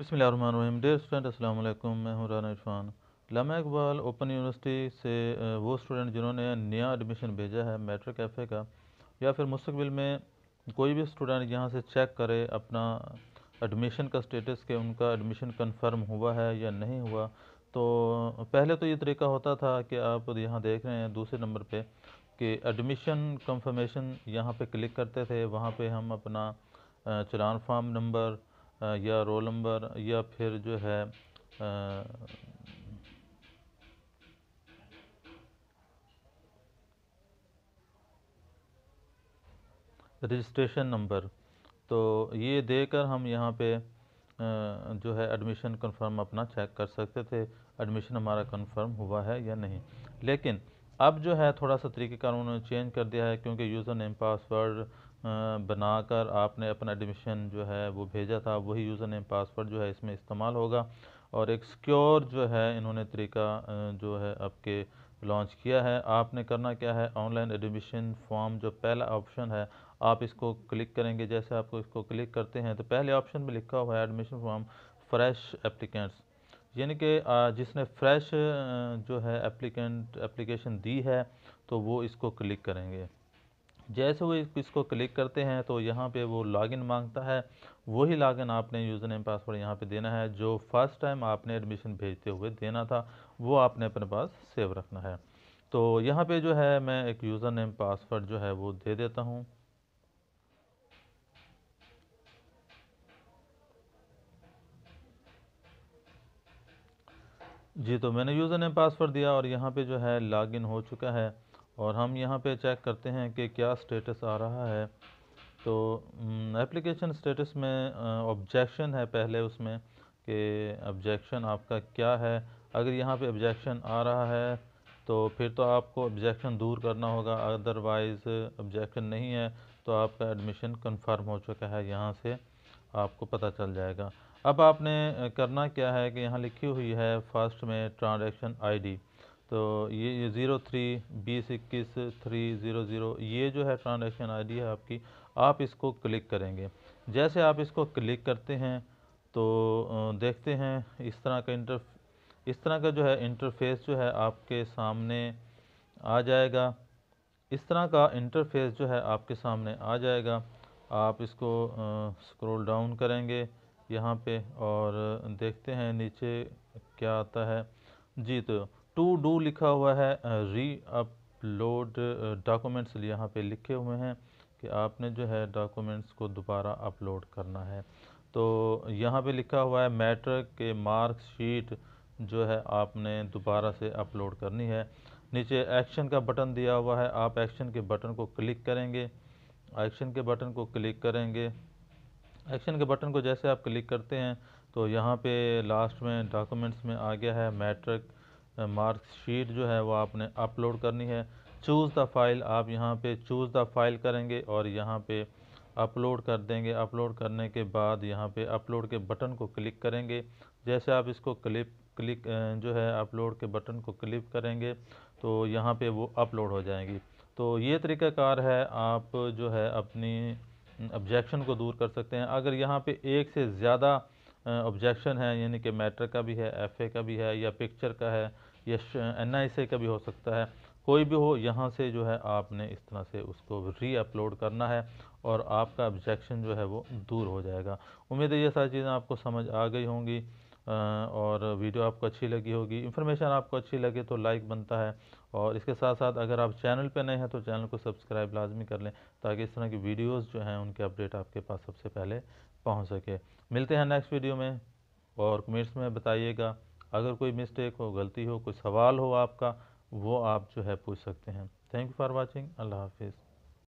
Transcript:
बिसमीम dear student अस्सलाम मैं हूँ राना इरफान लामा इकबाल ओपन यूनिवर्सिटी से वो स्टूडेंट जिन्होंने नया एडमिशन भेजा है मेट्रो कैफ़े का या फिर मुस्तबिल में कोई भी स्टूडेंट यहाँ से चेक करे अपना एडमिशन का स्टेटस के उनका एडमिशन कन्फर्म हुआ है या नहीं हुआ तो पहले तो ये तरीका होता था कि आप यहाँ देख रहे हैं दूसरे नंबर पर कि एडमिशन कन्फर्मेशन यहाँ पर क्लिक करते थे वहाँ पर हम अपना चलान फार्म नंबर या रोल नंबर या फिर जो है रजिस्ट्रेशन नंबर तो ये देकर हम यहाँ पे जो है एडमिशन कंफर्म अपना चेक कर सकते थे एडमिशन हमारा कंफर्म हुआ है या नहीं लेकिन अब जो है थोड़ा सा तरीक़ेकार उन्होंने चेंज कर दिया है क्योंकि यूज़र नेम पासवर्ड बनाकर आपने अपना एडमिशन जो है वो भेजा था वही यूज़र नेम पासवर्ड जो है इसमें इस्तेमाल होगा और एक सिक्योर जो है इन्होंने तरीका जो है आपके लॉन्च किया है आपने करना क्या है ऑनलाइन एडमिशन फॉर्म जो पहला ऑप्शन है आप इसको क्लिक करेंगे जैसे आपको इसको क्लिक करते हैं तो पहले ऑप्शन में लिखा हुआ है एडमिशन फॉर्म फ्रेश एप्लीकेंट्स यानी कि जिसने फ्रेश जो है एप्लीकेंट एप्लीकेशन दी है तो वो इसको क्लिक करेंगे जैसे वो इसको क्लिक करते हैं तो यहाँ पे वो लॉगिन मांगता है वही लॉगिन आपने यूज़र नेम पासवर्ड यहाँ पे देना है जो फर्स्ट टाइम आपने एडमिशन भेजते हुए देना था वो आपने अपने पास सेव रखना है तो यहाँ पे जो है मैं एक यूज़र नेम पासवर्ड जो है वो दे देता हूँ जी तो मैंने यूज़र नेम पासवर्ड दिया और यहाँ पे जो है लॉगिन हो चुका है और हम यहाँ पे चेक करते हैं कि क्या स्टेटस आ रहा है तो एप्लीकेशन हम्म, स्टेटस में ऑब्जेक्शन है पहले उसमें कि ऑब्जेक्शन आपका क्या है अगर यहाँ पे ऑब्जेक्शन आ रहा है तो फिर तो आपको ऑब्जेक्शन दूर करना होगा अदरवाइज़ ऑब्जेक्शन नहीं है तो आपका एडमिशन कंफर्म हो चुका है यहाँ से आपको पता चल जाएगा अब आपने करना क्या है कि यहाँ लिखी हुई है फर्स्ट में ट्रांजेक्शन आई तो ये ये ज़ीरो थ्री बीस इक्कीस थ्री ज़ीरो ज़ीरो ये जो है ट्रांजेक्शन आई है आपकी आप इसको क्लिक करेंगे जैसे आप इसको क्लिक करते हैं तो देखते हैं इस तरह का इंटर इस तरह का जो है इंटरफेस जो है आपके सामने आ जाएगा इस तरह का इंटरफेस जो है आपके सामने आ जाएगा आप इसको स्क्रॉल डाउन करेंगे यहाँ पे और देखते हैं नीचे क्या आता है जी तो टू डू लिखा हुआ है री अपलोड डॉक्यूमेंट्स यहाँ पे लिखे हुए हैं कि आपने जो है डॉक्यूमेंट्स को दोबारा अपलोड करना है तो यहाँ पे लिखा हुआ है मैट्रिक के मार्कशीट जो है आपने दोबारा से अपलोड करनी है नीचे एक्शन का बटन दिया हुआ है आप एक्शन के बटन को क्लिक करेंगे एक्शन के बटन को क्लिक करेंगे एक्शन के बटन को जैसे आप क्लिक करते हैं तो यहाँ पे लास्ट में डॉक्यूमेंट्स में आ गया है मैट्रिक मार्कशीट जो है वो आपने अपलोड करनी है चूज़ द फाइल आप यहाँ पे चूज़ द फाइल करेंगे और यहाँ पे अपलोड कर देंगे अपलोड करने के बाद यहाँ पे अपलोड के बटन को क्लिक करेंगे जैसे आप इसको क्लिप क्लिक जो है अपलोड के बटन को क्लिक करेंगे तो यहाँ पे वो अपलोड हो जाएंगी तो ये तरीक़ाकार है आप जो है अपनी ऑब्जेक्शन को दूर कर सकते हैं अगर यहाँ पे एक से ज़्यादा ऑब्जेक्शन है यानी कि मैटर का भी है एफ का भी है या पिक्चर का है यश एन आई से का भी हो सकता है कोई भी हो यहाँ से जो है आपने इस तरह से उसको री अपलोड करना है और आपका ऑब्जेक्शन जो है वो दूर हो जाएगा उम्मीद है ये सारी चीज़ें आपको समझ आ गई होंगी और वीडियो आपको अच्छी लगी होगी इन्फॉर्मेशन आपको अच्छी लगे तो लाइक बनता है और इसके साथ साथ अगर आप चैनल पर नए हैं तो चैनल को सब्सक्राइब लाजमी कर लें ताकि इस तरह की वीडियोस जो हैं उनके अपडेट आपके पास सबसे पहले पहुंच सके मिलते हैं नेक्स्ट वीडियो में और कमेंट्स में बताइएगा अगर कोई मिस्टेक हो गलती हो कोई सवाल हो आपका वो आप जो है पूछ सकते हैं थैंक यू फॉर वॉचिंग अल्लाह हाफिज़